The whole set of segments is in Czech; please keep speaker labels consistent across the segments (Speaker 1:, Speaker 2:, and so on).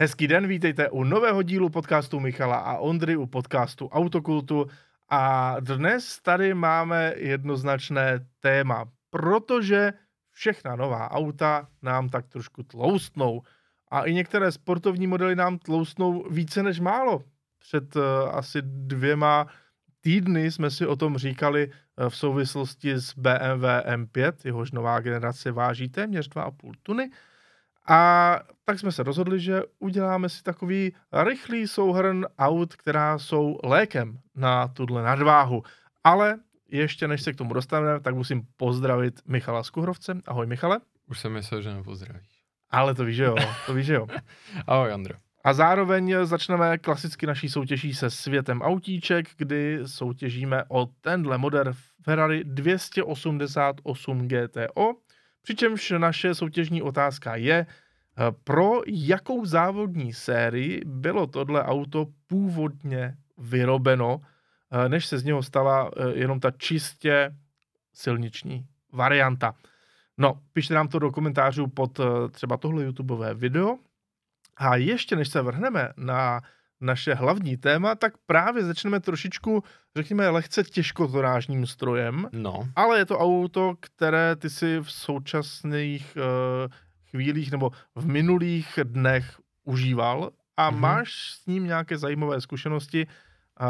Speaker 1: Hezký den, vítejte u nového dílu podcastu Michala a Ondry, u podcastu Autokultu. A dnes tady máme jednoznačné téma, protože všechna nová auta nám tak trošku tloustnou. A i některé sportovní modely nám tloustnou více než málo. Před eh, asi dvěma týdny jsme si o tom říkali eh, v souvislosti s BMW M5, jehož nová generace váží téměř 2,5 tuny. A tak jsme se rozhodli, že uděláme si takový rychlý souhrn aut, která jsou lékem na tuhle nadváhu. Ale ještě než se k tomu dostaneme, tak musím pozdravit Michala Skuhrovce. Ahoj Michale.
Speaker 2: Už jsem myslel, že
Speaker 1: nepozdravíš. Ale to víš, že jo. To víš, že jo. Ahoj Andro. A zároveň začneme klasicky naší soutěží se světem autíček, kdy soutěžíme o tenhle model Ferrari 288 GTO, Přičemž naše soutěžní otázka je, eh, pro jakou závodní sérii bylo tohle auto původně vyrobeno, eh, než se z něho stala eh, jenom ta čistě silniční varianta. No, pište nám to do komentářů pod třeba tohle YouTubeové video. A ještě než se vrhneme na naše hlavní téma, tak právě začneme trošičku, řekněme, lehce těžkotorážním strojem. No. Ale je to auto, které ty si v současných uh, chvílích nebo v minulých dnech užíval a mm-hmm. máš s ním nějaké zajímavé zkušenosti. Uh,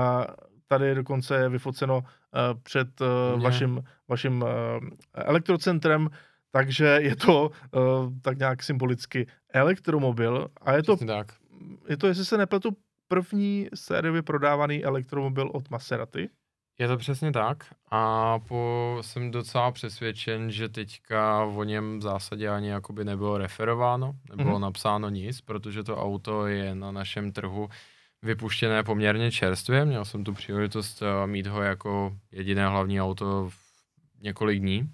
Speaker 1: tady dokonce je vyfoceno uh, před uh, vaším, vaším uh, elektrocentrem, takže je to uh, tak nějak symbolicky elektromobil a je Přesně to tak je to, jestli se nepletu, první sériově prodávaný elektromobil od Maserati.
Speaker 2: Je to přesně tak a po, jsem docela přesvědčen, že teďka o něm v zásadě ani jakoby nebylo referováno, nebylo mm-hmm. napsáno nic, protože to auto je na našem trhu vypuštěné poměrně čerstvě. Měl jsem tu příležitost eh, mít ho jako jediné hlavní auto v několik dní.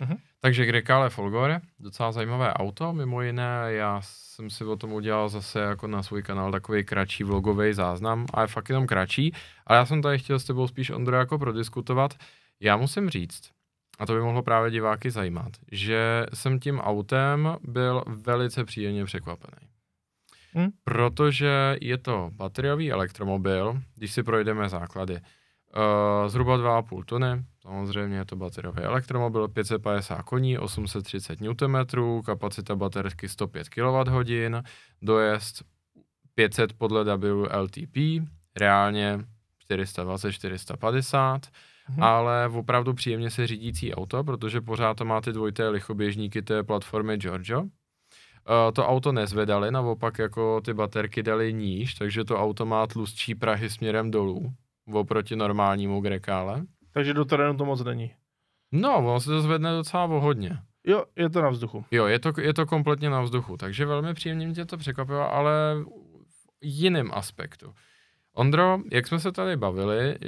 Speaker 2: Mm-hmm. Takže Grecale Folgore, docela zajímavé auto, mimo jiné já jsem si o tom udělal zase jako na svůj kanál takový kratší vlogový záznam, ale fakt jenom kratší, ale já jsem tady chtěl s tebou spíš Ondro jako prodiskutovat. Já musím říct, a to by mohlo právě diváky zajímat, že jsem tím autem byl velice příjemně překvapený. Hmm? Protože je to bateriový elektromobil, když si projdeme základy. Uh, zhruba 2,5 tony, samozřejmě je to baterový elektromobil, 550 koní, 830 Nm, kapacita baterky 105 kWh, dojezd 500 podle WLTP, reálně 420-450, mhm. ale opravdu příjemně se řídící auto, protože pořád to má ty dvojité lichoběžníky té platformy Giorgio, eh, to auto nezvedali, naopak jako ty baterky dali níž, takže to auto má tlustší prahy směrem dolů, oproti normálnímu Grekále.
Speaker 1: Takže do terénu to moc není.
Speaker 2: No, ono se to zvedne docela vohodně.
Speaker 1: Jo, je to na vzduchu.
Speaker 2: Jo, je to, je to kompletně na vzduchu, takže velmi příjemně mě to překvapilo, ale v jiném aspektu. Ondro, jak jsme se tady bavili,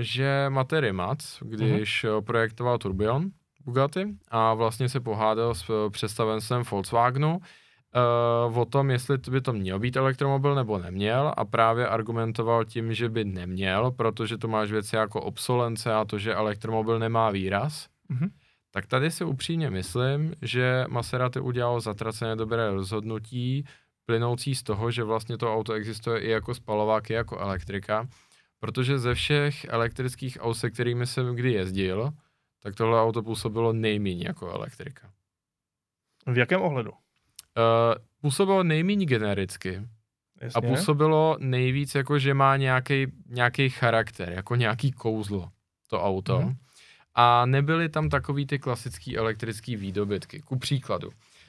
Speaker 2: že Matery Mac, když uh-huh. projektoval Turbion Bugatti a vlastně se pohádal s představenstvem Volkswagenu, uh, o tom, jestli by to měl být elektromobil nebo neměl a právě argumentoval tím, že by neměl, protože to máš věci jako obsolence a to, že elektromobil nemá výraz. Mm-hmm. Tak tady si upřímně myslím, že Maserati udělal zatraceně dobré rozhodnutí, plynoucí z toho, že vlastně to auto existuje i jako spalovák, i jako elektrika, protože ze všech elektrických aut, se kterými jsem kdy jezdil, tak tohle auto působilo nejméně jako elektrika.
Speaker 1: V jakém ohledu?
Speaker 2: Eh, působilo nejméně genericky. Jasně. A působilo nejvíc jako, že má nějaký charakter, jako nějaký kouzlo to auto. Mm. A nebyly tam takový ty klasický elektrický výdobytky. Ku příkladu,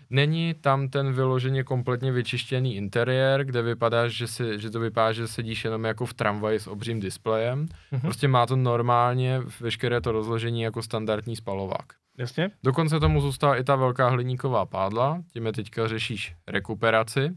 Speaker 2: není tam ten vyloženě kompletně vyčištěný interiér, kde vypadá, že, si, že to vypadá, že sedíš jenom jako v tramvaji s obřím displejem. Mm-hmm. Prostě má to normálně veškeré to rozložení jako standardní spalovák. Jasně. Dokonce tomu zůstala i ta velká hliníková pádla, tím je teďka řešíš rekuperaci.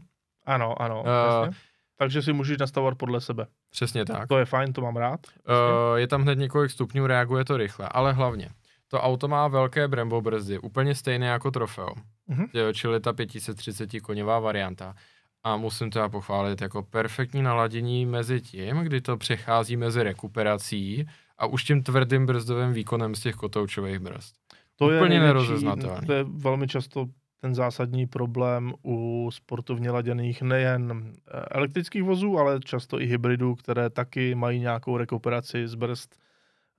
Speaker 1: Ano, ano, uh, jasně. Takže si můžeš nastavovat podle sebe. Přesně tak. To je fajn, to mám rád.
Speaker 2: Uh, je tam hned několik stupňů, reaguje to rychle, ale hlavně, to auto má velké Brembo brzdy, úplně stejné jako trofeo. uh-huh. čili ta 530 koněvá varianta. A musím teda pochválit jako perfektní naladění mezi tím, kdy to přechází mezi rekuperací a už tím tvrdým brzdovým výkonem z těch kotoučových brzd. To Úplně je nerozeznatelné.
Speaker 1: To je velmi často ten zásadní problém u sportovně laděných nejen eh, elektrických vozů, ale často i hybridů, které taky mají nějakou rekuperaci z brzd.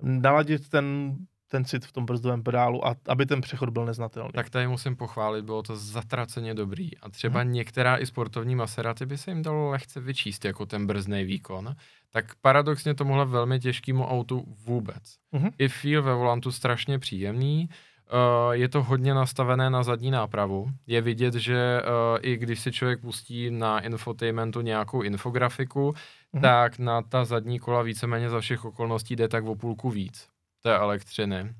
Speaker 1: Naladit ten ten cit v tom brzdovém pedálu a aby ten přechod byl neznatelný.
Speaker 2: Tak tady musím pochválit, bylo to zatraceně dobrý. A třeba hmm. některá i sportovní maseraty by se jim dalo lehce vyčíst jako ten brzdný výkon. Tak paradoxně tomuhle velmi těžkému autu vůbec. Hmm. I feel ve volantu strašně příjemný, Uh, je to hodně nastavené na zadní nápravu. Je vidět, že uh, i když si člověk pustí na infotainmentu nějakou infografiku, mm-hmm. tak na ta zadní kola víceméně za všech okolností jde tak o půlku víc té elektřiny,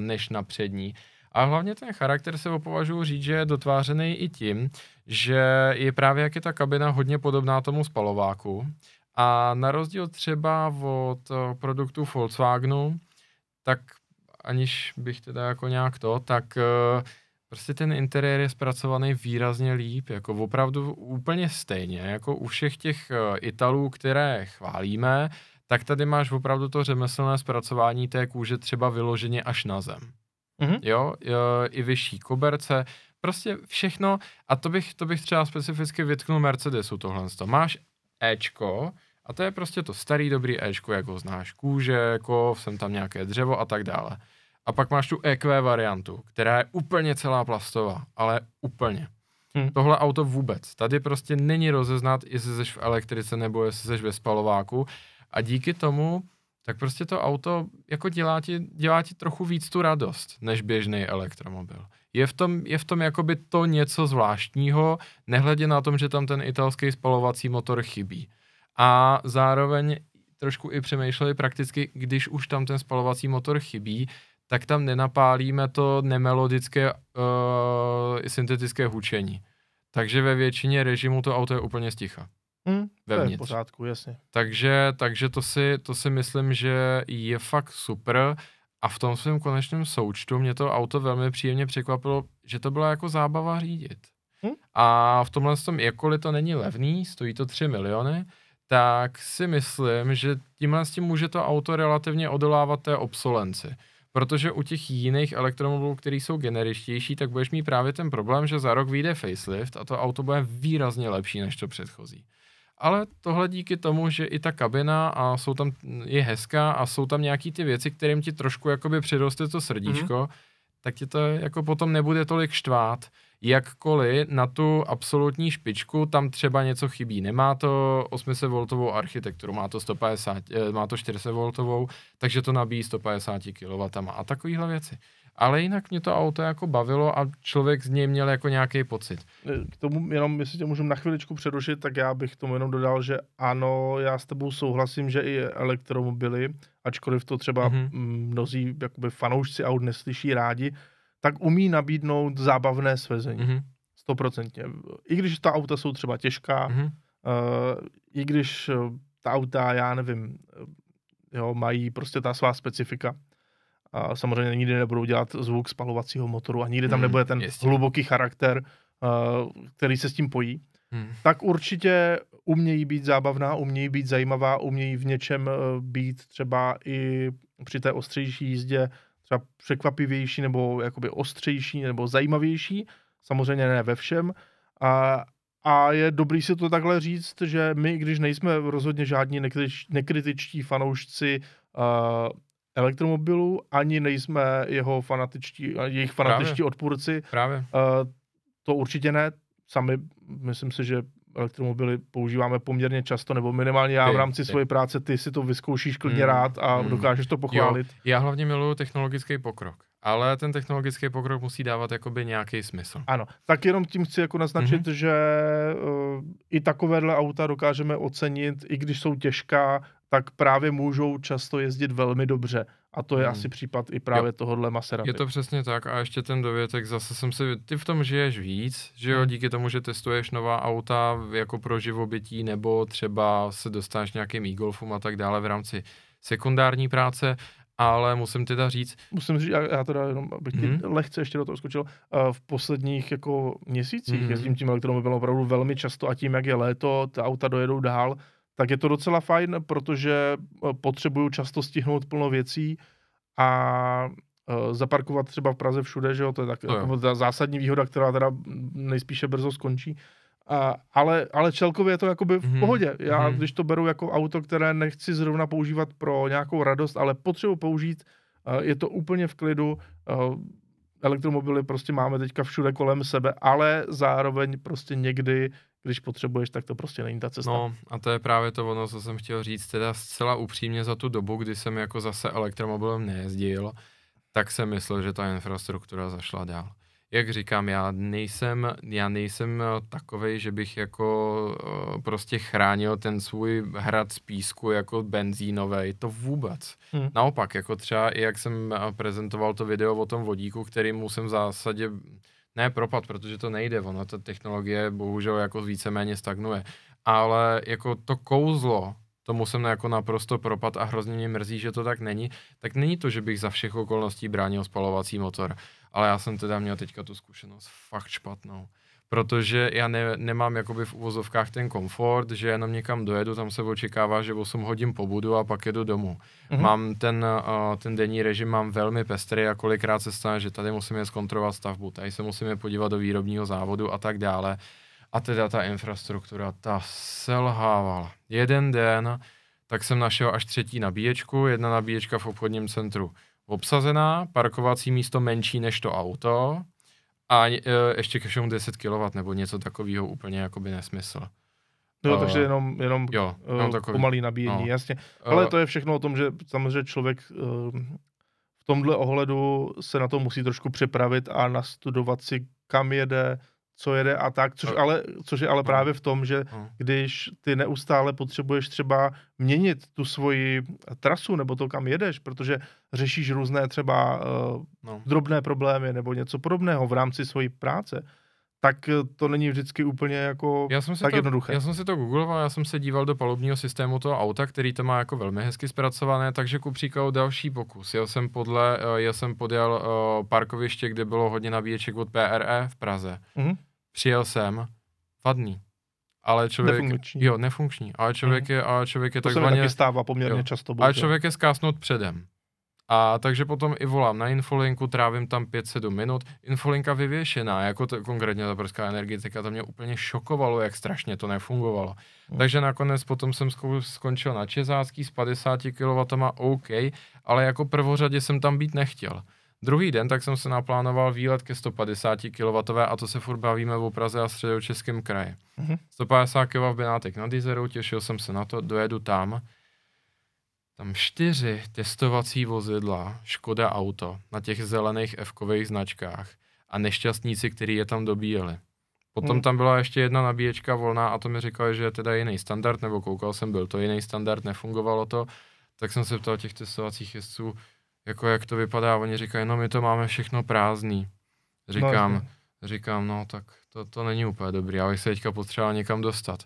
Speaker 2: než na přední. A hlavně ten charakter se opovažuji říct, že je dotvářený i tím, že je právě jak je ta kabina hodně podobná tomu spalováku. A na rozdíl třeba od eh, produktů Volkswagenu, tak aniž bych teda jako nějak to, tak eh, prostě ten interiér je zpracovaný výrazně líp, jako opravdu úplně stejně, jako u všech těch eh, Italů, které chválíme, tak tady máš opravdu to řemeslné zpracování té kůže třeba vyloženě až na zem. Mm-hmm. Jo, jo, e, i vyšší koberce, prostě všechno, a to bych, to bych třeba specificky vytknul Mercedesu tohle. Máš Ečko, a to je prostě to starý dobrý Ečko, jako znáš kůže, kov, jsem tam nějaké dřevo a tak dále. A pak máš tu EQ variantu, která je úplně celá plastová, ale úplně. Hmm. Tohle auto vůbec. Tady prostě není rozeznat, jestli jsi v elektrice nebo jestli jsi ve spalováku. A díky tomu, tak prostě to auto jako dělá ti, dělá ti trochu víc tu radost, než běžný elektromobil. Je v tom, je v tom jakoby to něco zvláštního, nehledě na tom, že tam ten italský spalovací motor chybí. A zároveň trošku i přemýšleli prakticky, když už tam ten spalovací motor chybí, tak tam nenapálíme to nemelodické uh, syntetické hučení. Takže ve většině režimu to auto je úplně sticha.
Speaker 1: Hmm, vevnitř. To je v pořádku, jasně.
Speaker 2: Takže, takže to, si, to si myslím, že je fakt super a v tom svém konečném součtu mě to auto velmi příjemně překvapilo, že to byla jako zábava řídit. Hmm? A v tomhle tom, jakkoliv to není levný, stojí to 3 miliony, tak si myslím, že tímhle s tím může to auto relativně odolávat té obsolenci. Protože u těch jiných elektromobilů, které jsou generičtější, tak budeš mít právě ten problém, že za rok vyjde facelift a to auto bude výrazně lepší než to předchozí ale tohle díky tomu, že i ta kabina a jsou tam, je hezká a jsou tam nějaký ty věci, kterým ti trošku jakoby přiroste to srdíčko, mm-hmm. tak ti to jako potom nebude tolik štvát. Jakkoliv na tu absolutní špičku tam třeba něco chybí. Nemá to 800V architekturu, má to 150, eh, má to 400V, takže to nabíjí 150 kW a takovéhle věci ale jinak mě to auto jako bavilo a člověk z něj měl jako nějaký pocit.
Speaker 1: K tomu jenom, jestli tě můžu na chviličku přerušit, tak já bych tomu jenom dodal, že ano, já s tebou souhlasím, že i elektromobily, ačkoliv to třeba mm-hmm. mnozí jakoby fanoušci aut neslyší rádi, tak umí nabídnout zábavné svezení. Mm-hmm. Stoprocentně. I když ta auta jsou třeba těžká, mm-hmm. uh, i když ta auta, já nevím, eh, jo, mají prostě ta svá specifika, a samozřejmě nikdy nebudou dělat zvuk spalovacího motoru a nikdy tam hmm, nebude ten jistě. hluboký charakter, eh, který se s tím pojí. Hmm. Tak určitě umějí být zábavná, umějí být zajímavá, umějí v něčem eh, být třeba i při té ostřejší jízdě třeba překvapivější nebo jakoby ostřejší nebo zajímavější. Samozřejmě ne ve všem. A, a je dobrý si to takhle říct, že my, když nejsme rozhodně žádní nekritič, nekritičtí fanoušci uh, elektromobilů, ani nejsme jeho fanatičtí, jejich fanatičtí Právě. odpůrci. Právě. Uh, to určitě ne. Sami myslím si, že elektromobily používáme poměrně často, nebo minimálně já ty, v rámci své práce, ty si to vyzkoušíš klidně mm, rád a mm, dokážeš to pochválit. Jo, já hlavně miluju technologický
Speaker 2: pokrok, ale ten technologický pokrok musí dávat jakoby nějaký smysl. Ano,
Speaker 1: tak jenom tím chci jako naznačit, mm-hmm. že uh, i takovéhle auta dokážeme ocenit, i když jsou těžká, tak právě můžou často jezdit velmi dobře. A to je hmm. asi případ i právě jo. tohohle Maserati. Je to
Speaker 2: přesně tak a ještě ten dovětek, zase jsem si, ty v tom žiješ víc, že jo, hmm. díky tomu, že testuješ nová auta jako pro živobytí nebo třeba se dostáš nějakým e-golfům a tak dále v rámci sekundární práce, ale musím teda říct...
Speaker 1: Musím říct, já, já teda jenom, abych hmm. lehce ještě do toho skočil, eh, v posledních jako měsících hmm. jezdím tím elektromobilem opravdu velmi často a tím, jak je léto, ta auta dojedou dál, tak je to docela fajn, protože eh, potřebuju často stihnout plno věcí a eh, zaparkovat třeba v Praze všude, že jo, to je tak, to je. Jako zásadní výhoda, která teda nejspíše brzo skončí. A, ale, ale celkově je to jakoby v mm-hmm. pohodě. Já mm-hmm. když to beru jako auto, které nechci zrovna používat pro nějakou radost, ale potřebuji použít, eh, je to úplně v klidu. Elektromobily prostě máme teďka všude kolem sebe, ale zároveň prostě někdy když potřebuješ, tak to prostě není ta cesta. No
Speaker 2: a to je právě to ono, co jsem chtěl říct, teda zcela upřímně za tu dobu, kdy jsem jako zase elektromobilem nejezdil, tak jsem myslel, že ta infrastruktura zašla dál. Jak říkám, já nejsem, já nejsem eh, takovej, že bych jako eh, prostě chránil ten svůj hrad z písku jako benzínový, to vůbec. Hmm. Naopak, jako třeba i jak jsem eh, prezentoval to video o tom vodíku, který mu jsem v zásadě ne propad, protože to nejde, ono ta technologie bohužel jako víceméně stagnuje, ale jako to kouzlo, tomu jsem jako naprosto propad a hrozně mě mrzí, že to tak není, tak není to, že bych za všech okolností bránil spalovací motor, ale já jsem teda měl teďka tu zkušenost fakt špatnou protože já ne, nemám jakoby v uvozovkách ten komfort, že jenom někam dojedu, tam se očekává, že 8 hodin pobudu a pak jedu domů. Mm-hmm. Mám ten, uh, ten denní režim mám velmi pestrý a kolikrát se stane, že tady musíme zkontrolovat stavbu, tady se musíme podívat do výrobního závodu a tak dále. A teda ta infrastruktura, ta selhávala. Jeden den, tak jsem našel až třetí nabíječku, jedna nabíječka v obchodním centru obsazená, parkovací místo menší než to auto, a e, ještě ke všemu 10 kW nebo něco takového úplně jakoby nesmysl. No, uh, takže jenom, jenom jo, e, jenom uh, pomalý nabíjení, no. jasně. E, Ale uh, to
Speaker 1: je všechno o tom, že samozřejmě člověk uh, v tomhle ohledu se na to musí trošku připravit a nastudovat si, kam jede, co jede a tak, což, ale, což je ale no. právě v tom, že no. když ty neustále potřebuješ třeba měnit tu svoji trasu nebo to, kam jedeš, protože řešíš různé třeba uh, no. drobné problémy nebo něco podobného v rámci svojí práce, tak eh, to není vždycky úplně jako já jsem si tak to, jednoduché. Já jsem
Speaker 2: si to googloval, já jsem se díval do palubního systému toho auta, který to má jako velmi hezky zpracované, takže ku příkladu další pokus. Já jsem podle, eh, já jsem podjel eh, parkoviště, kde bylo hodně nabíječek od PRE v Praze. Mm-hmm. Přijel jsem, vadný. Ale člověk, nefunkční. jo, nefunkční, ale člověk mm-hmm. je, ale člověk je to takzvaně... To se stává poměrně jo, často. Ale člověk je zkásnout předem. A takže potom i volám na infolinku, trávím tam 5-7 minut. Infolinka vyvěšená, jako to, konkrétně ta prská energetika, to mě úplně šokovalo, jak strašně to nefungovalo. Mm. Takže nakonec potom jsem skončil na Čezácký s 50 kW, OK, ale jako prvořadě jsem tam být nechtěl. Druhý den tak jsem se naplánoval výlet ke 150 kW a to se furt bavíme o Praze a středočeském kraji. Mm-hmm. 150 kW v Benátek na Dizeru, těšil jsem se na to, dojedu tam tam čtyři testovací vozidla, Škoda Auto, na těch zelených f značkách a nešťastníci, který je tam dobíjeli. Potom hmm. tam byla ještě jedna nabíječka volná a to mi říkali, že je teda jiný standard, nebo koukal jsem, byl to jiný standard, nefungovalo to, tak jsem se ptal těch testovacích jezdců, jako jak to vypadá, oni říkají, no my to máme všechno prázdný. Říkám, no, říkám, no tak to, to není úplně dobrý, já bych se teďka potřeboval někam dostat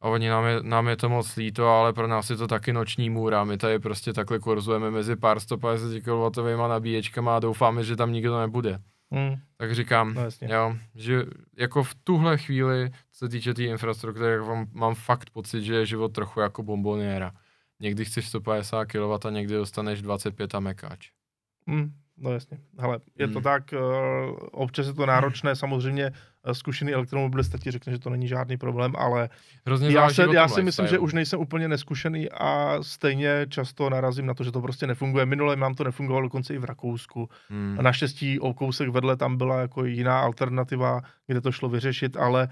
Speaker 2: a oni nám je, nám je to moc líto, ale pro nás je to taky noční můra. My tady prostě takhle kurzujeme mezi pár 150 kW nabíječkama a doufáme, že tam nikdo nebude. Hmm. Tak říkám, no, jasně. jo, že jako v tuhle chvíli, co se týče té tý infrastruktury, jako mám, mám fakt pocit, že je život trochu jako bomboniera. Někdy chceš 150 kW a někdy dostaneš 25 a mekáč.
Speaker 1: Hmm. No jasně. Hele, je hmm. to tak, eh, občas je to náročné, samozřejmě eh, zkušený elektromobilista ti řekne, že to není žádný problém, ale Hrozně já, se, já si myslím, že už nejsem úplně neskušený a stejně často narazím na to, že to prostě nefunguje. Minule nám to nefungovalo dokonce i v Rakousku. Hmm. Naštěstí o kousek vedle tam byla jako jiná alternativa, kde to šlo vyřešit, ale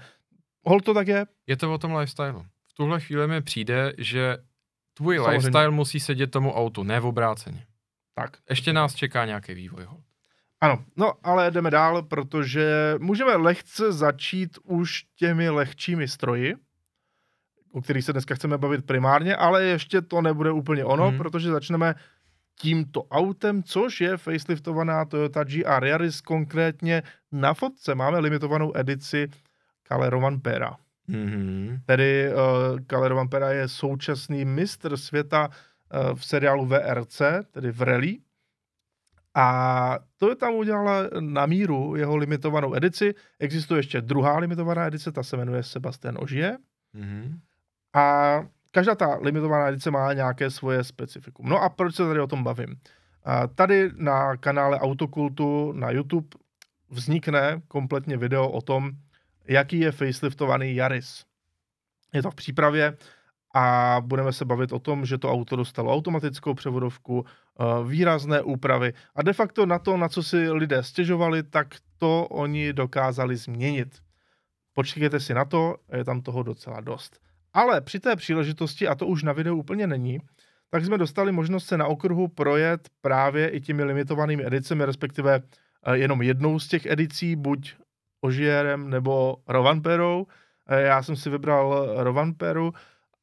Speaker 1: hol to tak je.
Speaker 2: Je to o tom lifestyle. V tuhle chvíli mi přijde, že tvůj Samozřejmě. lifestyle musí sedět tomu autu, ne v obráceně. Tak. Ještě nás čeká nějaký vývoj. Hold.
Speaker 1: Ano, no ale jdeme dál, protože můžeme lehce začít už těmi lehčími stroji, o kterých se dneska chceme bavit primárně, ale ještě to nebude úplně ono, hmm. protože začneme tímto autem, což je faceliftovaná Toyota GR Yaris, konkrétně na fotce máme limitovanou edici Calerovan Pera. Mm-hmm. Tedy uh, eh, Calerovan Pera je současný mistr světa uh, Eh, v seriálu VRC, tedy v Rally. A to je tam udělala na míru jeho limitovanou edici. Existuje ještě druhá limitovaná edice, ta se jmenuje Sebastian Ožije. Mm-hmm. A každá ta limitovaná edice má nějaké svoje specifikum. No a proč se tady o tom bavím? A tady na kanále Autokultu na YouTube vznikne kompletně video o tom, jaký je faceliftovaný Jaris. Je to v přípravě, a budeme se bavit o tom, že to auto dostalo automatickou převodovku, eh, výrazné úpravy a de facto na to, na co si lidé stěžovali, tak to oni dokázali změnit. Počkejte si na to, je tam toho docela dost. Ale při té příležitosti, a to už na videu úplně není, tak jsme dostali možnost se na okruhu projet právě i těmi limitovanými edicemi, respektive eh, jenom jednou z těch edicí, buď Ožierem nebo Rovanperou. Eh, já jsem si vybral Rovanperu,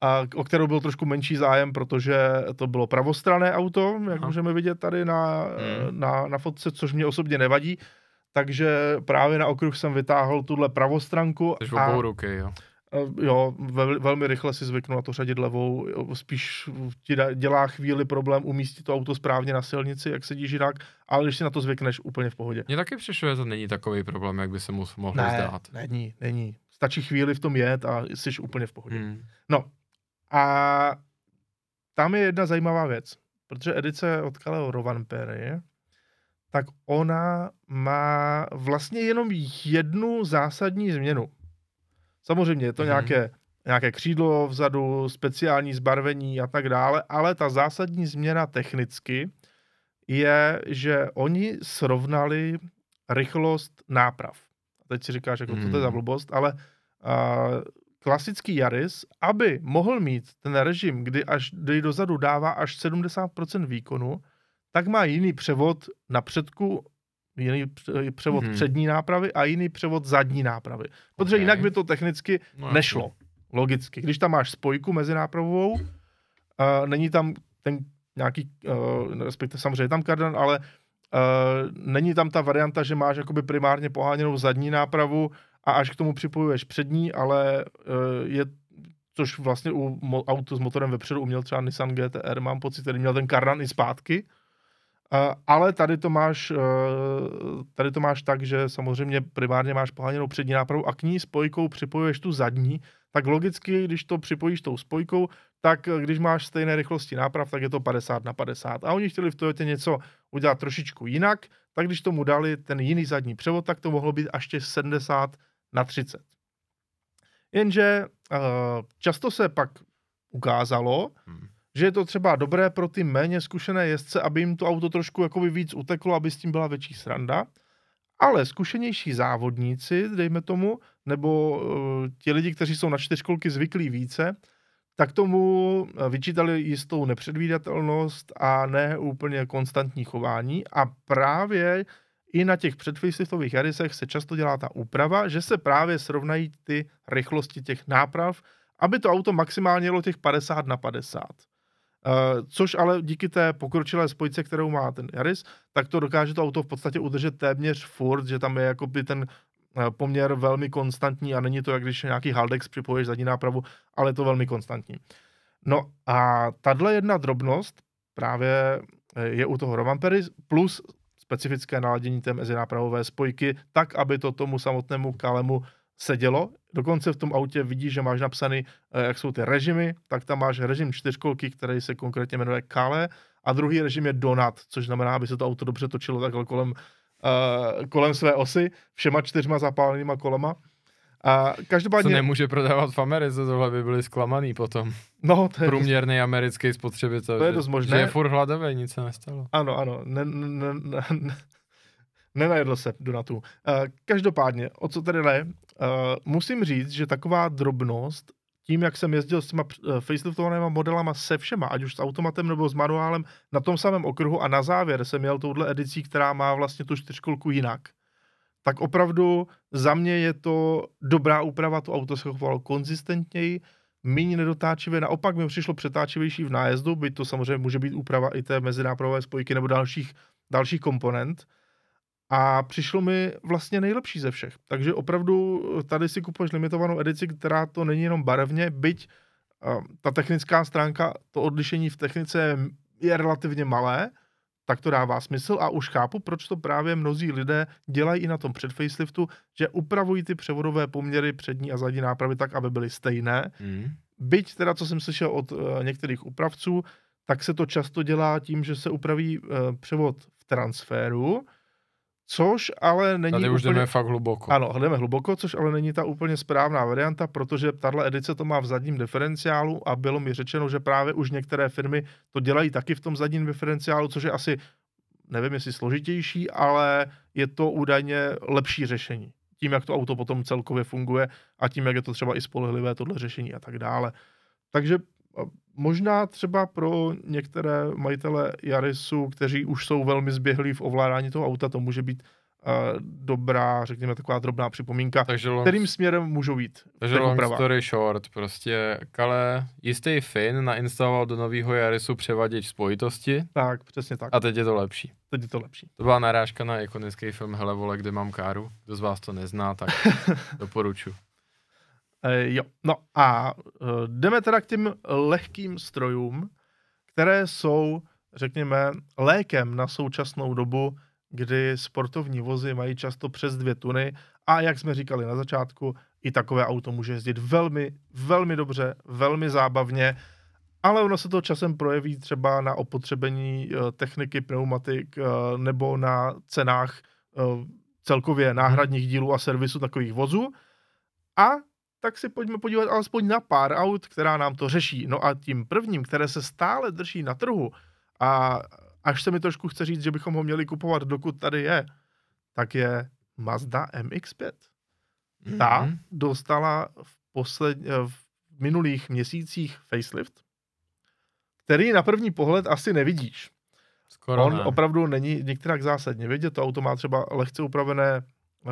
Speaker 1: a o kterou byl trošku menší zájem, protože to bylo pravostrané auto, jak Aha. můžeme vidět tady na, hmm. na, na fotce, což mě osobně nevadí. Takže právě na okruh jsem vytáhl tuhle pravostranku. Takže obou ruky, jo. Jo, ve, velmi rychle si zvyknu na to řadit levou, spíš ti dělá chvíli problém umístit to auto správně na silnici, jak sedíš jinak, ale když si na to zvykneš, úplně v pohodě. Mně taky
Speaker 2: přišlo, že to není takový problém, jak by se mu mohl ne, zdát. Není,
Speaker 1: není. Stačí chvíli v tom jet a jsi úplně v pohodě. Hmm. No, a tam je jedna zajímavá věc, protože edice od Kaleo Perry, tak ona má vlastně jenom jednu zásadní změnu. Samozřejmě je to mm-hmm. nějaké, nějaké křídlo vzadu, speciální zbarvení a tak dále, ale ta zásadní změna technicky je, že oni srovnali rychlost náprav. teď si říkáš, jako, mm. hmm to je za mhm. blbost, ale uh, klasický Yaris, aby mohl mít ten režim, kdy až kdy dozadu dává až 70% výkonu, tak má jiný převod na předku, jiný převod hmm. přední nápravy a jiný převod zadní nápravy. Protože okay. jinak by to technicky no, nešlo. Logicky. Když tam máš spojku nápravou, uh, není tam ten nějaký, uh, respektive samozřejmě je tam kardan, ale uh, není tam ta varianta, že máš jakoby primárně poháněnou zadní nápravu, a až k tomu připojuješ přední, ale eh, je což vlastně u auto s motorem vepředu uměl třeba Nissan GTR, mám pocit, který měl ten kardan i zpátky, eh, ale tady to máš, eh, tady to máš tak, že samozřejmě primárně máš poháněnou přední nápravu a k ní spojkou připojuješ tu zadní, tak logicky, když to připojíš tou spojkou, tak když máš stejné rychlosti náprav, tak je to 50 na 50. A oni chtěli v Toyota něco udělat trošičku jinak, tak když tomu dali ten jiný zadní převod, tak to mohlo být až 70 na 30. Jenže eh, často se pak ukázalo, hmm. že je to třeba dobré pro ty méně zkušené jezdce, aby jim to auto trošku jakoby víc uteklo, aby s tím byla větší sranda. Ale zkušenější závodníci, dejme tomu, nebo eh, ti lidi, kteří jsou na čtyřkolky zvyklí více, tak tomu eh, vyčítali jistou nepředvídatelnost a ne úplně konstantní chování. A právě i na těch předfaceliftových jarisech se často dělá ta úprava, že se právě srovnají ty rychlosti těch náprav, aby to auto maximálně jelo těch 50 na 50. Uh, eh, což ale díky té pokročilé spojce, kterou má ten Yaris, tak to dokáže to auto v podstatě udržet téměř furt, že tam je jako by ten uh, poměr velmi konstantní a není to, jak když nějaký Haldex připoješ zadní nápravu, ale je to velmi konstantní. No a tahle jedna drobnost právě eh, je u toho Roman plus specifické naladění té mezinápravové spojky, tak, aby to tomu samotnému kalemu sedělo. Dokonce v tom autě vidíš, že máš napsaný, eh, jak jsou ty režimy, tak tam máš režim čtyřkolky, který se konkrétně jmenuje Kale, a druhý režim je Donat, což znamená, aby se to auto dobře točilo takhle kolem, uh, kolem své osy, všema čtyřma zapálenýma kolama. A každopádně... Co
Speaker 2: nemůže prodávat v Americe, tohle by byli zklamaný potom. No, to je Průměrný dost... americký
Speaker 1: spotřebitel. To je dost možné. Že je
Speaker 2: furt hladavý, nic se nestalo. Ano, ano. Ne, ne, ne, ne,
Speaker 1: nenajedl se Donatu. Uh, eh, každopádně, o co tedy ne, uh, eh, musím říct, že taková drobnost, tím, jak jsem jezdil s těma eh, faceliftovanýma modelama se všema, ať už s automatem nebo s manuálem, na tom samém okruhu a na závěr jsem měl touhle edicí, která má vlastně tu čtyřkolku jinak tak opravdu za mě je to dobrá úprava, to auto se chovalo konzistentněji, méně nedotáčivě, naopak mi přišlo přetáčivější v nájezdu, byť to samozřejmě může být úprava i té mezinápravové spojky nebo dalších, dalších komponent. A přišlo mi vlastně nejlepší ze všech. Takže opravdu tady si kupuješ limitovanou edici, která to není jenom barevně, byť uh, ta technická stránka, to odlišení v technice je relativně malé, tak to dává smysl a už chápu, proč to právě mnozí lidé dělají i na tom před faceliftu, že upravují ty převodové poměry přední a zadní nápravy tak, aby byly stejné. Mm. Byť teda, co jsem slyšel od uh, některých upravců, tak se to často dělá tím, že se upraví uh, převod v transferu, Což ale není. Tady už úplně... jdeme fakt hluboko. Ano, jdeme hluboko, což ale není ta úplně správná varianta, protože tahle edice to má v zadním diferenciálu a bylo mi řečeno, že právě už některé firmy to dělají taky v tom zadním diferenciálu, což je asi, nevím jestli složitější, ale je to údajně lepší řešení. Tím, jak to auto potom celkově funguje a tím, jak je to třeba i spolehlivé tohle řešení a tak dále. Takže Možná třeba pro některé majitele Jarisu, kteří už jsou velmi zběhlí v ovládání toho auta, to může být uh, dobrá, řekněme, taková drobná připomínka, takže long, kterým směrem můžou jít. Takže long uprava. story
Speaker 2: short, prostě Kale, jistý Finn nainstaloval do nového Jarisu převaděč spojitosti. Tak, přesně tak. A teď je to lepší. Teď je to lepší. To byla narážka na ikonický film Hele vole, kde mám káru. Kdo z vás to nezná, tak doporučuji.
Speaker 1: Eh, jo, no a eh, jdeme teda k těm lehkým strojům, které jsou, řekněme, lékem na současnou dobu, kdy sportovní vozy mají často přes dvě tuny a jak jsme říkali na začátku, i takové auto může jezdit velmi, velmi dobře, velmi zábavně, ale ono se to časem projeví třeba na opotřebení eh, techniky pneumatik nebo na cenách celkově náhradních dílů a servisu takových vozů. A tak si pojďme podívat alespoň na pár aut, která nám to řeší. No a tím prvním, které se stále drží na trhu a až se mi trošku chce říct, že bychom ho měli kupovat, dokud tady je, tak je Mazda MX-5. Mm-hmm. Ta mhm. dostala v, posled, eh, v minulých měsících facelift, který na první pohled asi nevidíš. Skoro On ne. opravdu není některá zásadně vidět. To auto má třeba lehce upravené eh,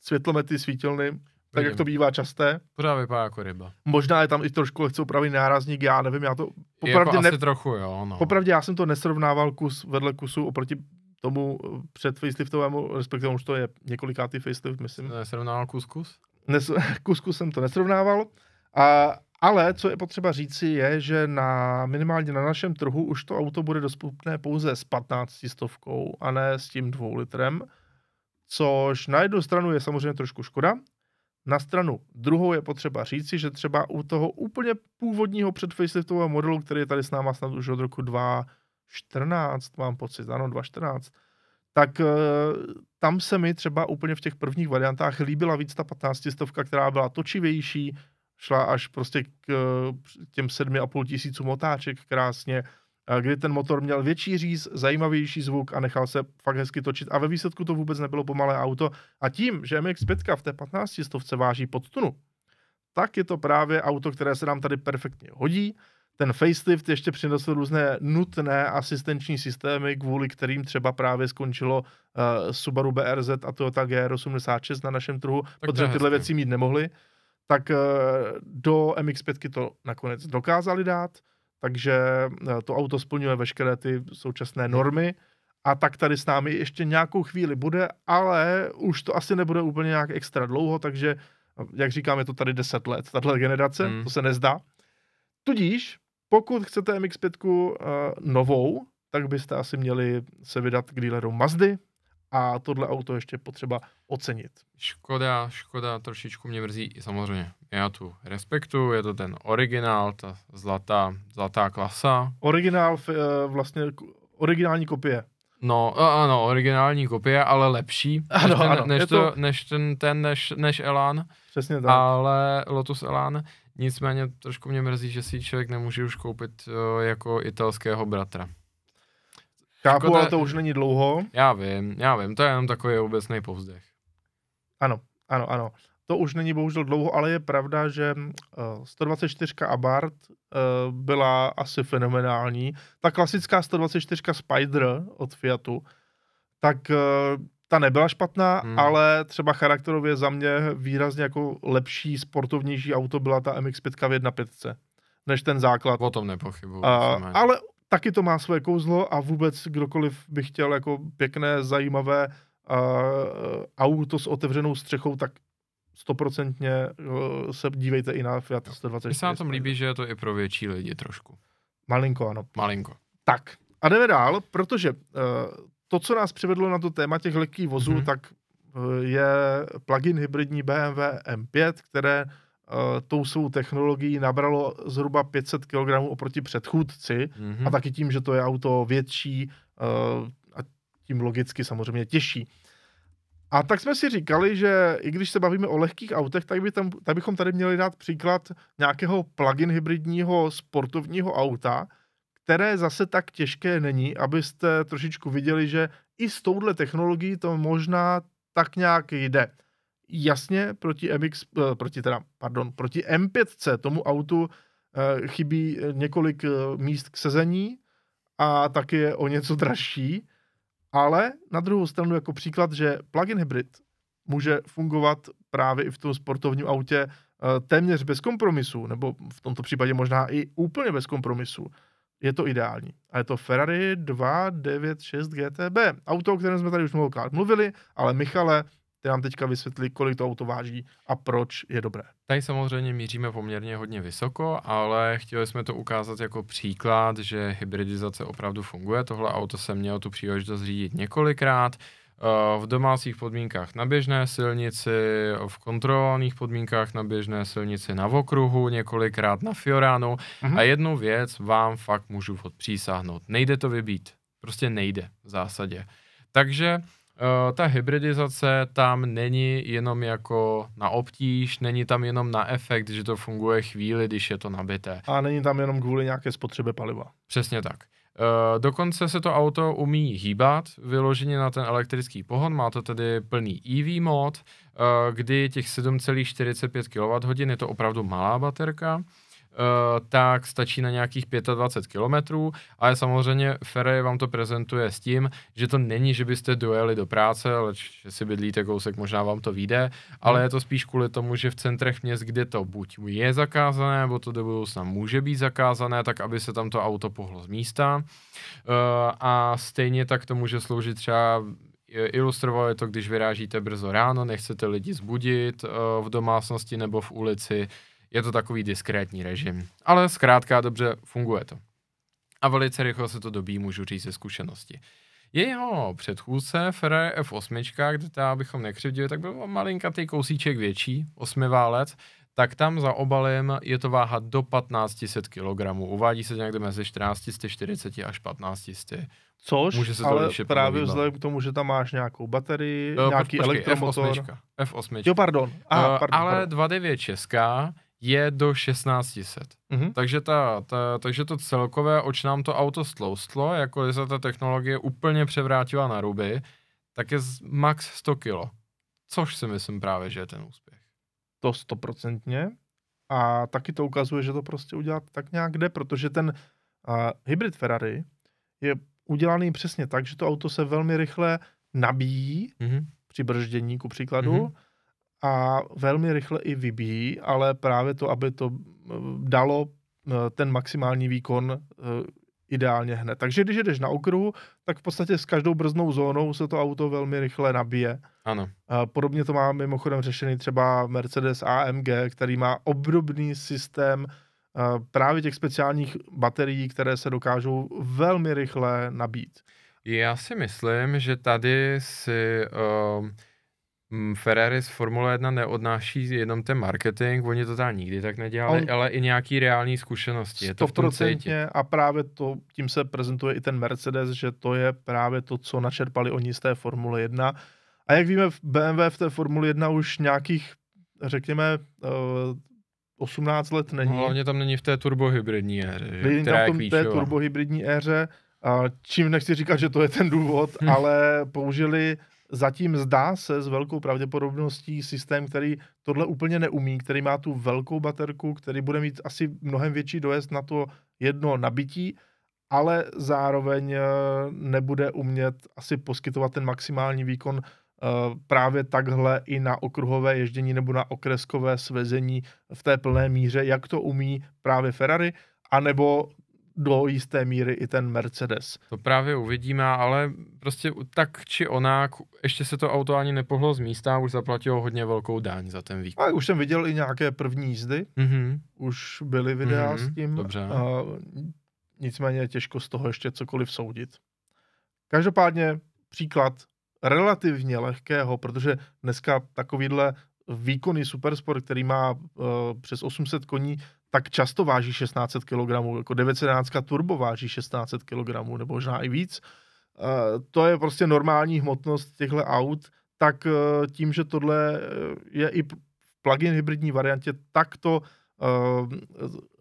Speaker 1: světlomety, svítilny, tak jak to bývá časté. Pořád vypadá jako ryba. Možná je tam i trošku lehce upravený nárazník, já nevím, já to jako popravdě... Jako ne... trochu, jo, no. Popravdě já jsem to nesrovnával kus vedle kusu oproti tomu eh, před faceliftovému, respektive už to je několikátý facelift, myslím. Nesrovnával kus kus? Nes... Kus kus jsem to nesrovnával. A, ale co je potřeba říci je, že na, minimálně na našem trhu už to auto bude dostupné pouze s 15 stovkou a ne s tím dvou litrem, což na jednu stranu je samozřejmě trošku škoda, na stranu druhou je potřeba říci, že třeba u toho úplně původního předfaceliftového modelu, který je tady s náma snad už od roku 2014, mám pocit, ano, 2014, tak eh, tam se mi třeba úplně v těch prvních variantách líbila víc ta 15 stovka, která byla točivější, šla až prostě k eh, těm 7,5 tisícům otáček krásně, kdy ten motor měl větší říz, zajímavější zvuk a nechal se fakt hezky točit. A ve výsledku to vůbec nebylo pomalé auto. A tím, že MX-5 v té 15 stovce váží pod tunu, tak je to právě auto, které se nám tady perfektně hodí. Ten facelift ještě přinesl různé nutné asistenční systémy, kvůli kterým třeba právě skončilo uh, Subaru BRZ a Toyota GR86 na našem trhu, tak protože tyhle věci mít nemohli. Tak uh, do MX-5 to nakonec dokázali dát takže eh, to auto splňuje veškeré ty současné normy a tak tady s námi ještě nějakou chvíli bude, ale už to asi nebude úplně nějak extra dlouho, takže eh, jak říkám, je to tady 10 let, tahle generace, hmm. to se nezdá. Tudíž, pokud chcete MX-5 uh, eh, novou, tak byste asi měli se vydat k dealerům Mazdy, a tohle auto ještě potřeba ocenit.
Speaker 2: Škoda, škoda, trošičku mě mrzí, samozřejmě, já tu respektu, je to ten originál, ta zlatá, zlatá klasa.
Speaker 1: Originál, eh, vlastně originální kopie.
Speaker 2: No, ano, originální kopie, ale lepší ano, než, ten, ano, než, to, to... než ten, ten než, než Elan. Přesně tak. Ale Lotus Elan, nicméně trošku mě mrzí, že si člověk nemůže už koupit eh, jako italského bratra. Chápu, jako ale to
Speaker 1: už není dlouho.
Speaker 2: Já vím, já vím, to je jenom takový obecný povzdech.
Speaker 1: Ano, ano, ano. To už není bohužel dlouho, ale je pravda, že uh, 124 Abart uh, byla asi fenomenální. Ta klasická 124 Spider od Fiatu, tak uh, ta nebyla špatná, hmm. ale třeba charakterově za mě výrazně jako lepší, sportovnější auto byla ta MX-5 v 1.5 než ten základ. O tom nepochybuji. Uh, eh, ale taky to má svoje kouzlo a vůbec kdokoliv by chtěl jako pěkné, zajímavé uh, auto s otevřenou střechou, tak stoprocentně uh, se dívejte i na Fiat 124. Mně se
Speaker 2: na tom líbí, že je to i pro větší lidi trošku.
Speaker 1: Malinko, ano. Malinko. Tak, a jdeme dál, protože uh, to, co nás přivedlo na to téma těch lehkých vozů, mm-hmm. tak uh, je plug-in hybridní BMW M5, které uh, Eh, tou svou technologií nabralo zhruba 500 kg oproti předchůdci mm-hmm. a taky tím, že to je auto větší eh, a tím logicky samozřejmě těžší. A tak jsme si říkali, že i když se bavíme o lehkých autech, tak, by tam, tak bychom tady měli dát příklad nějakého plug-in hybridního sportovního auta, které zase tak těžké není, abyste trošičku viděli, že i s touhle technologií to možná tak nějak jde jasně proti MX, eh, proti teda, pardon, proti M5, c tomu autu eh, chybí několik eh, míst k sezení a taky je o něco dražší, ale na druhou stranu jako příklad, že plug-in hybrid může fungovat právě i v tom sportovním autě téměř bez kompromisu, nebo v tomto případě možná i úplně bez kompromisu. Je to ideální. A je to Ferrari 296 GTB. Auto, o kterém jsme tady už mnohokrát mluvili, ale Michale, ty nám teďka vysvětlí, kolik to auto váží a proč je dobré.
Speaker 2: Tady samozřejmě míříme poměrně hodně vysoko, ale chtěli jsme to ukázat jako příklad, že hybridizace opravdu funguje. Tohle auto jsem měl tu příležitost řídit několikrát eh, v domácích podmínkách na běžné silnici, v kontrolovaných podmínkách na běžné silnici, na okruhu, několikrát na Fioránu. Uh-huh. Mhm. A jednu věc vám fakt můžu odpřísáhnout. Nejde to vybít. Prostě nejde v zásadě. Takže Eh, ta hybridizace tam není jenom jako na obtíž, není tam jenom na efekt, že to funguje chvíli, když je to nabité.
Speaker 1: A není tam jenom kvůli nějaké spotřebě paliva.
Speaker 2: Přesně tak. Eh, dokonce se to auto umí hýbat vyloženě na ten elektrický pohon, má to tedy plný EV mod, eh, kdy těch 7,45 kWh je to opravdu malá baterka Eh, tak stačí na nějakých 25 kilometrů, ale samozřejmě Ferry vám to prezentuje s tím, že to není, že byste dojeli do práce, ale že si bydlíte kousek, možná vám to vyjde, ale hmm. je to spíš kvůli tomu, že v centrech měst, kde to buď je zakázané, nebo to do budoucna může být zakázané, tak aby se tam to auto pohlo z místa. Eh, a stejně tak to může sloužit třeba eh, je to, když vyrážíte brzo ráno, nechcete lidi zbudit v domácnosti nebo v ulici, je to takový diskrétní režim, ale zkrátka dobře funguje to. A velice rychle se to dobí, můžu říct ze zkušenosti. Jeho předchůdce Ferrari F8, kde ta, abychom nekřivdili, tak byl malinkatý kousíček větší, osmiválec, tak tam za obalem je to váha do 1500 kg. Uvádí se někde mezi 1440 až 1500. Což, Může se to ale právě pohybovat. vzhledem
Speaker 1: k tomu, že tam máš nějakou baterii, no, nějaký počkej, elektromotor. F8. F8. Jo, pardon. Aha, eh, pardon, uh, ale pardon.
Speaker 2: 296 je do 1600. Mm-hmm. Takže, ta, ta, takže to celkové, oč nám to auto stloustlo, jako se ta technologie úplně převrátila na ruby, tak je max 100 kilo. Což si myslím právě, že je ten úspěch. To stoprocentně.
Speaker 1: A taky to ukazuje, že to prostě udělat tak nějak jde, protože ten uh, hybrid Ferrari je udělaný přesně tak, že to auto se velmi rychle nabíjí mm-hmm. při brždění, ku příkladu, mm-hmm a velmi rychle i vybíjí, ale právě to, aby to eh, dalo eh, ten maximální výkon eh, ideálně hned. Takže když jdeš na okruhu, tak v podstatě s každou brzdnou zónou se to auto velmi rychle nabije. Ano. Podobně to má mimochodem řešený třeba Mercedes AMG, který má obdobný systém právě těch speciálních baterií, které se dokážou velmi rychle nabít.
Speaker 2: Já si myslím, že tady si uh, Mm, Ferrari z Formule 1 neodnáší jenom ten marketing, oni to tam nikdy tak nedělali, On... ale i nějaký reální zkušenosti. Je to v tom cítě.
Speaker 1: A právě to, tím se prezentuje i ten Mercedes, že to je právě to, co načerpali oni z té Formule 1. A jak víme, v BMW v té Formule 1 už nějakých, řekněme, 18 eh, let no, není. No, hlavně tam
Speaker 2: není v té turbohybridní éře. Není tam v tom, té
Speaker 1: turbohybridní éře. A čím nechci říkat, že to je ten důvod, ale použili zatím zdá se s velkou pravděpodobností systém, který tohle úplně neumí, který má tu velkou baterku, který bude mít asi mnohem větší dojezd na to jedno nabití, ale zároveň eh, nebude umět asi poskytovat ten maximální výkon eh, právě takhle i na okruhové ježdění nebo na okreskové svezení v té plné míře, jak to umí právě Ferrari, anebo do jisté míry i ten Mercedes.
Speaker 2: To právě uvidíme, ale prostě tak či onak, ještě se to auto ani nepohlo z místa, už zaplatilo hodně velkou daň za ten výkon.
Speaker 1: A už jsem viděl i nějaké první jízdy, mm-hmm. už byly videa mm-hmm. s tím, Dobře. A, nicméně je těžko z toho ještě cokoliv soudit. Každopádně příklad relativně lehkého, protože dneska takovýhle výkonný supersport, který má uh, přes 800 koní, tak často váží 16 kg, jako 911 turbo váží 16 kg, nebo možná i víc. Eh, to je prostě normální hmotnost těchto aut, tak eh, tím, že tohle eh, je i v plug-in hybridní variantě takto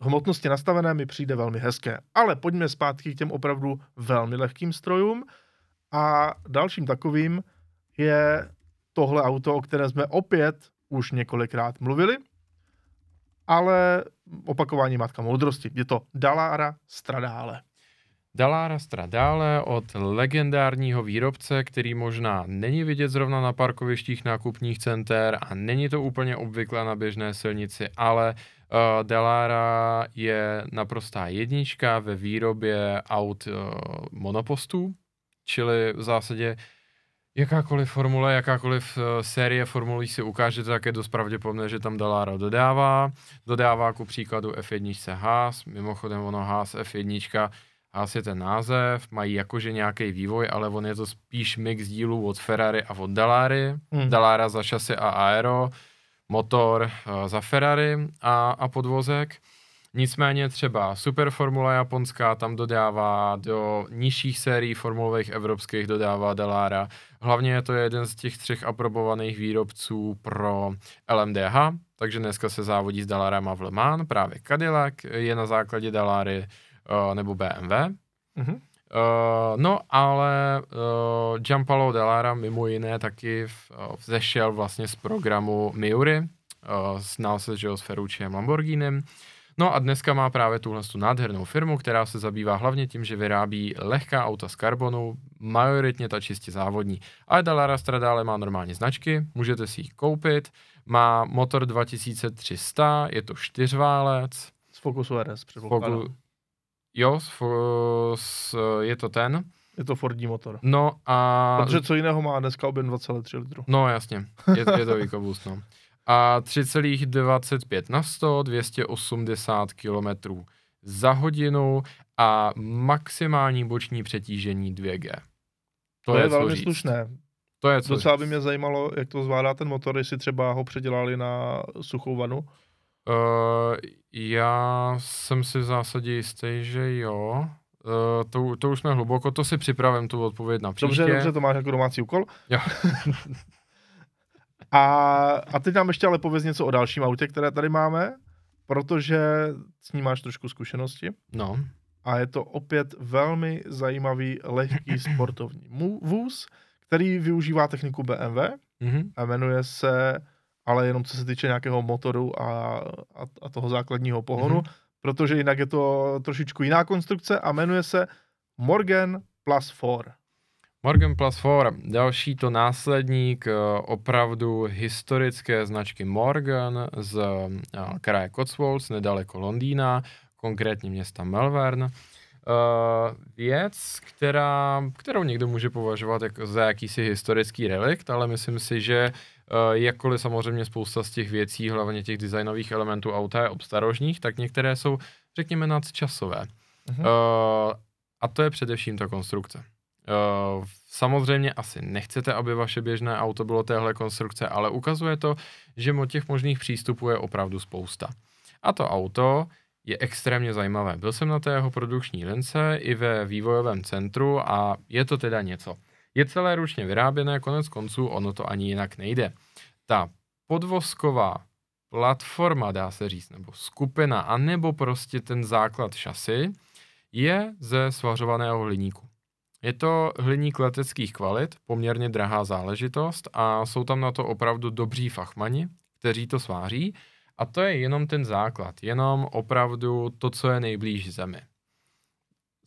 Speaker 1: hmotnostně nastavené, mi přijde velmi hezké. Ale pojďme zpátky k těm opravdu velmi lehkým strojům. A dalším takovým je tohle auto, o kterém jsme opět už několikrát mluvili – ale opakování matka moudrosti. Je to Dalára Stradále.
Speaker 2: Dalára Stradále od legendárního výrobce, který možná není vidět zrovna na parkovištích nákupních center a není to úplně obvyklé na běžné silnici, ale uh, Dalára je naprostá jednička ve výrobě aut uh, eh, monopostů, čili v zásadě uh, Jakákoliv formule, jakákoliv uh, série formulí si ukáže, tak je dost pravděpodobné, že tam Dalára dodává. Dodává ku příkladu F1 Haas, mimochodem ono Haas F1, Haas je ten název, mají jakože nějaký vývoj, ale on je to spíš mix dílů od Ferrari a od Dalary. Hmm. Dalára za šasy a aero, motor uh, za Ferrari a, a podvozek. Nicméně třeba Superformula japonská tam dodává, do nižších sérií formulových evropských dodává Dalara. Hlavně je to jeden z těch třech aprobovaných výrobců pro LMDH, takže dneska se závodí s Delarama v Le Mans, právě Cadillac je na základě Dalary uh, eh, nebo BMW. Mm-hmm. Uh, eh, no ale uh, Giampaolo Delara mimo jiné taky v, uh, vzešel vlastně z programu Miuri, uh, znal se, že s Ferrucciem Lamborghinem, No a dneska má právě tuhle tu nádhernou firmu, která se zabývá hlavně tím, že vyrábí lehká auta z karbonu, majoritně ta čistě závodní. A Dallara Stradale má normálně značky, můžete si jich koupit, má motor 2300, je to čtyřválec.
Speaker 1: Z Focus RS Focu... Jo, s fo...
Speaker 2: je to ten. Je to Fordní motor. No a... Protože
Speaker 1: co jiného má dneska objem 2,3 litru. No jasně, je, je to EcoBoost,
Speaker 2: no a 3,25 na 100, 280 km za hodinu a maximální boční přetížení 2G. To, to je, je velmi říct. slušné. To je co Docela říct.
Speaker 1: by mě zajímalo, jak to zvládá ten motor, jestli třeba ho předělali na suchou vanu. Uh,
Speaker 2: já jsem si v zásadě jistý, že jo. Uh, to, to už jsme hluboko, to si připravím tu odpověď na příště. Dobře, dobře, to
Speaker 1: máš jako domácí úkol. Jo. A, a teď nám ještě ale pověz něco o dalším autě, které tady máme, protože s ním máš trošku zkušenosti. No. A je to opět velmi zajímavý, lehký sportovní vůz, který využívá techniku BMW mm-hmm. a jmenuje se, ale jenom co se týče nějakého motoru a, a, a toho základního pohonu, mm-hmm. protože jinak je to trošičku jiná konstrukce a jmenuje se Morgan Plus 4.
Speaker 2: Morgan Plus 4, další to následník eh, opravdu historické značky Morgan, z eh, kraje Cotswolds, nedaleko Londýna, konkrétně města Melbourne. Eh, věc, která, kterou někdo může považovat jako za jakýsi historický relikt, ale myslím si, že jakkoliv samozřejmě spousta z těch věcí, hlavně těch designových elementů auta je obstarožních, tak některé jsou, řekněme, nadčasové. Uh-huh. A to je především ta konstrukce. Eh, samozřejmě asi nechcete, aby vaše běžné auto bylo téhle konstrukce, ale ukazuje to, že těch možných přístupů je opravdu spousta. A to auto je extrémně zajímavé. Byl jsem na té jeho produkční lince i ve vývojovém centru a je to teda něco. Je celé ručně vyráběné, konec konců ono to ani jinak nejde. Ta podvozková platforma, dá se říct, nebo skupina, anebo prostě ten základ šasy, je ze svařovaného hliníku. Je to hliník leteckých kvalit, poměrně drahá záležitost a jsou tam na to opravdu dobří fachmani, kteří to sváří a to je jenom ten základ, jenom opravdu to, co je nejblíž zemi.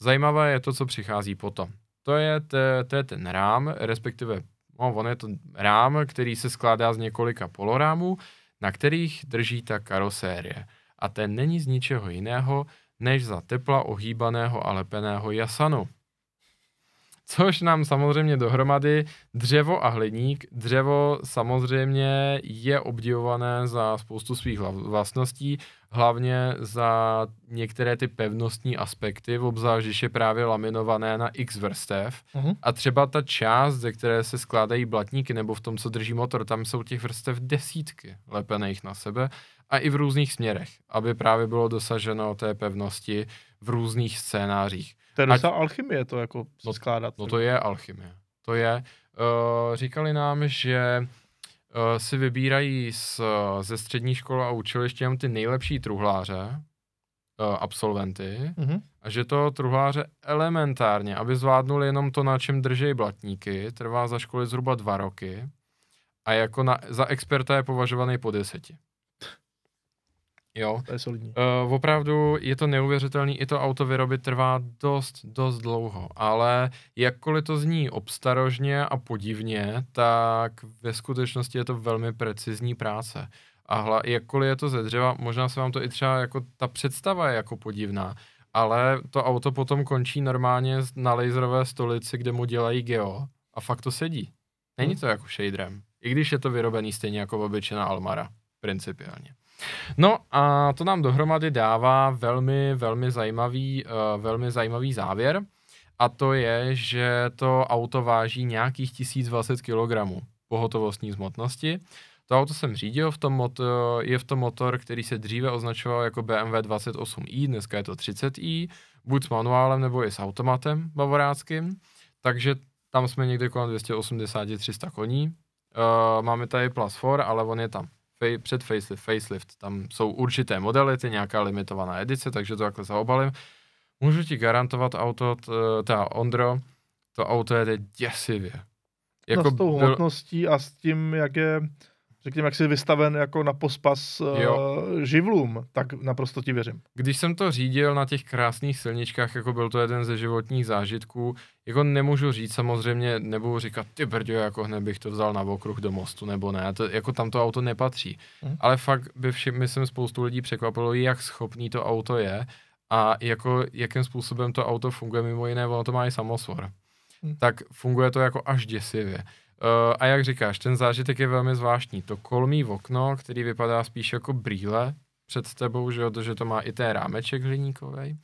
Speaker 2: Zajímavé je to, co přichází potom. To je, te, to je ten rám, respektive no, on je to rám, který se skládá z několika polorámů, na kterých drží ta karosérie. A ten není z ničeho jiného, než za tepla ohýbaného a lepeného jasanu což nám samozřejmě dohromady dřevo a hliník. Dřevo samozřejmě je obdivované za spoustu svých vlastností, hlavně za některé ty pevnostní aspekty, obzvlášť když je právě laminované na x vrstev. Uh-huh. A třeba ta část, ze které se skládají blatníky, nebo v tom, co drží motor, tam jsou těch vrstev desítky lepených na sebe a i v různých směrech, aby právě bylo dosaženo té pevnosti v různých scénářích.
Speaker 1: To je Ať... alchymie to jako no, skládat. No to je alchymie.
Speaker 2: To je. Uh, říkali nám, že uh, si vybírají z, ze střední školy a učiliště jenom ty nejlepší truhláře, eh, absolventy, mm-hmm. a že to truhláře elementárně, aby zvládnuli jenom to, na čem držejí blatníky, trvá za školy zhruba dva roky a jako na, za experta je považovaný po deseti. Jo. To je solidní. Uh, opravdu je to neuvěřitelný, i to auto vyrobit trvá dost, dost dlouho, ale jakkoliv to zní obstarožně a podivně, tak ve skutečnosti je to velmi precizní práce. A hla, jakkoliv je to ze dřeva, možná se vám to i třeba jako ta představa je jako podivná, ale to auto potom končí normálně na laserové stolici, kde mu dělají geo a fakt to sedí. Není hm. to jako shaderem, i když je to vyrobený stejně jako obyčejná Almara, principiálně. No a to nám dohromady dává velmi, velmi zajímavý, uh, velmi zajímavý závěr a to je, že to auto váží nějakých 1020 kg pohotovostní zmotnosti. To auto jsem řídil, v tom motor, eh, je v tom motor, který se dříve označoval jako BMW 28i, dneska je to 30i, buď s manuálem nebo i s automatem bavoráckým, takže tam jsme někde kolem 280-300 koní. Uh, máme tady Plus 4, ale on je tam fej, před facelift, facelift. Tam jsou určité modely, ty nějaká limitovaná edice, takže to takhle zaobalím. Můžu ti garantovat auto, eh, ta Ondro, to auto jede děsivě. No, jako no s tou
Speaker 1: hmotností byl... a s tím, jak je řekněme, jak jsi vystaven jako na pospas uh, živlům, tak naprosto ti věřím.
Speaker 2: Když jsem to řídil na těch krásných silničkách, jako byl to jeden ze životních zážitků, jako nemůžu říct samozřejmě, nebudu říkat, ty brďo, jako hned bych to vzal na okruh do mostu, nebo ne, to, jako tam to auto nepatří. Hmm. Ale fakt by všim, myslím, spoustu lidí překvapilo, jak schopný to auto je a jako, jakým způsobem to auto funguje, mimo jiné, ono to má i samosvor. Hmm. Tak funguje to jako až děsivě. Eh, a jak říkáš, ten zážitek je velmi zvláštní. To kolmý okno, který vypadá spíš jako brýle před tebou, že, to, že to má i ten rámeček hliníkový.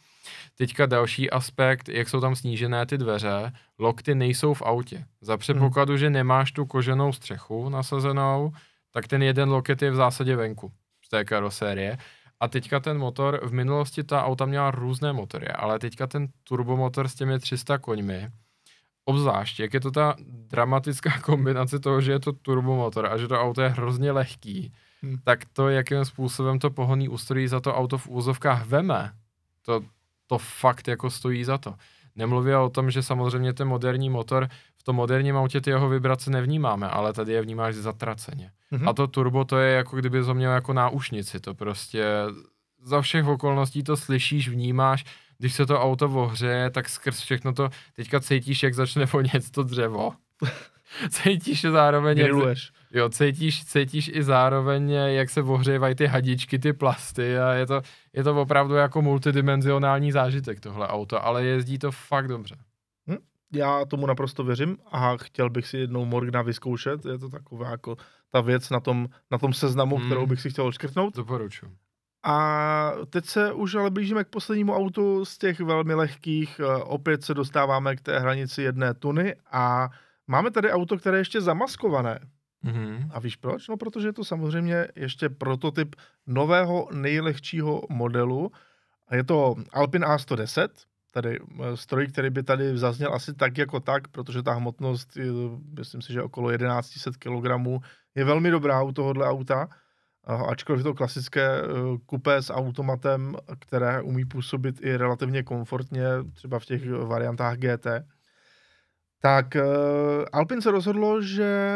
Speaker 2: Teďka další aspekt, jak jsou tam snížené ty dveře, lokty nejsou v autě. Za předpokladu, hmm. že nemáš tu koženou střechu nasazenou, tak ten jeden loket je v zásadě venku z té karosérie. A teďka ten motor, v minulosti ta auta měla různé motory, ale teďka ten turbomotor s těmi 300 koňmi, Obzvlášť, jak je to ta dramatická kombinace toho, že je to turbomotor a že to auto je hrozně lehký, hmm. tak to, jakým způsobem to pohonný ústrojí za to auto v úzovkách veme, to, to fakt jako stojí za to. Nemluvě o tom, že samozřejmě ten moderní motor, v tom moderním autě ty jeho vibrace nevnímáme, ale tady je vnímáš zatraceně. Mm-hmm. A to turbo, to je jako kdyby to měl jako náušnici, to prostě za všech okolností to slyšíš, vnímáš, když se to auto ohřeje, tak skrz všechno to teďka cítíš, jak začne vonět to dřevo. cítíš zároveň... Vyruješ. Jo, cítíš, cítíš i zároveň, jak se ohřívají ty hadičky, ty plasty a je to, je to opravdu jako multidimenzionální zážitek tohle auto, ale jezdí to fakt dobře.
Speaker 1: Hm, já tomu naprosto věřím a chtěl bych si jednou Morgna vyzkoušet, je to taková jako ta věc na tom, na tom seznamu, hmm. kterou bych si chtěl odškrtnout. Doporučuji. A teď se už ale blížíme k poslednímu autu z těch velmi lehkých. Eh, opět se dostáváme k té hranici jedné tuny a máme tady auto, které je ještě zamaskované. Mm-hmm. A víš proč? No, protože je to samozřejmě ještě prototyp nového nejlehčího modelu. Je to Alpin A110, tady eh, stroj, který by tady zazněl asi tak jako tak, protože ta hmotnost, je, eh, myslím si, že okolo 1100 kg, je velmi dobrá u tohohle auta. Eh, ačkoliv to klasické eh, kupé s automatem, které umí působit i relativně komfortně, třeba v těch variantách GT, tak eh, Alpin se rozhodlo, že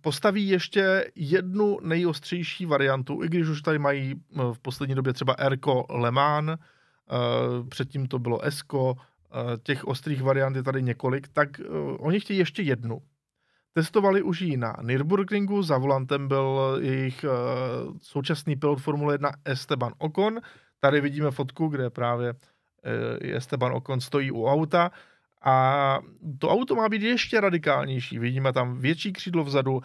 Speaker 1: postaví ještě jednu nejostřejší variantu, i když už tady mají v poslední době třeba Erko Le Mans, předtím to bylo Esko, těch ostrých variant je tady několik, tak oni chtějí ještě jednu. Testovali už ji na Nürburgringu, za volantem byl jejich uh, současný pilot Formule 1 Esteban Ocon. Tady vidíme fotku, kde právě uh, Esteban Ocon stojí u auta. A to auto má být ještě radikálnější. Vidíme tam větší křídlo vzadu, uh,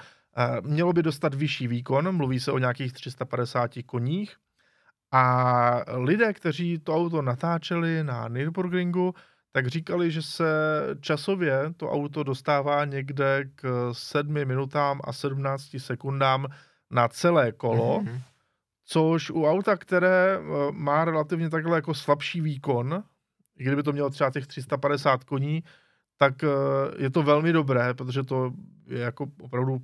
Speaker 1: mělo by dostat vyšší výkon, mluví se o nějakých 350 koních. A lidé, kteří to auto natáčeli na Nürburgringu, tak říkali, že se časově to auto dostává někde k 7 minutám a 17 sekundám na celé kolo, mm-hmm. což u auta, které eh, má relativně takhle jako slabší výkon, i kdyby to mělo třeba těch 350 koní, tak eh, je to velmi dobré, protože to je jako opravdu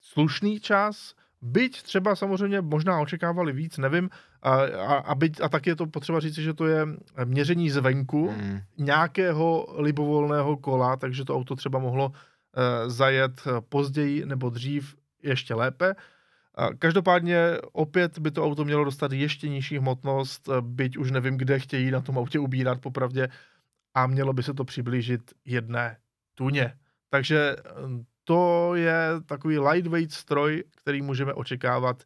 Speaker 1: slušný čas, Byť třeba samozřejmě možná očekávali víc, nevím, a, a, a, byť, a tak je to potřeba říct, že to je měření zvenku mm. nějakého libovolného kola, takže to auto třeba mohlo e, zajet eh, později nebo dřív ještě lépe. A každopádně opět by to auto mělo dostat ještě nižší hmotnost, eh, byť už nevím, kde chtějí na tom autě ubírat popravdě, a mělo by se to přiblížit jedné tuně. Takže to je takový lightweight stroj, který můžeme očekávat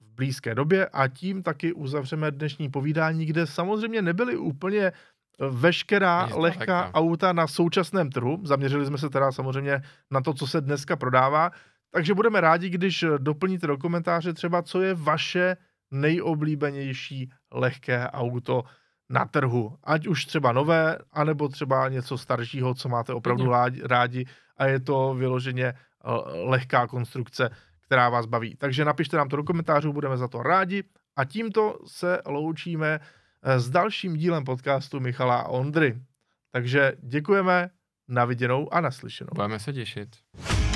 Speaker 1: v blízké době a tím taky uzavřeme dnešní povídání, kde samozřejmě nebyly úplně veškerá Nic lehká lehka. No. auta na současném trhu. Zaměřili jsme se teda samozřejmě na to, co se dneska prodává. Takže budeme rádi, když doplníte do komentáře třeba, co je vaše nejoblíbenější lehké auto na trhu. Ať už třeba nové, anebo třeba něco staršího, co máte opravdu mhm. rádi a je to vyloženě eh, lehká konstrukce, která vás baví. Takže napište nám to do komentářů, budeme za to rádi. A tímto se loučíme eh, s dalším dílem podcastu Michala Ondry. Takže děkujeme, naviděnou a naslyšenou. Budeme se těšit.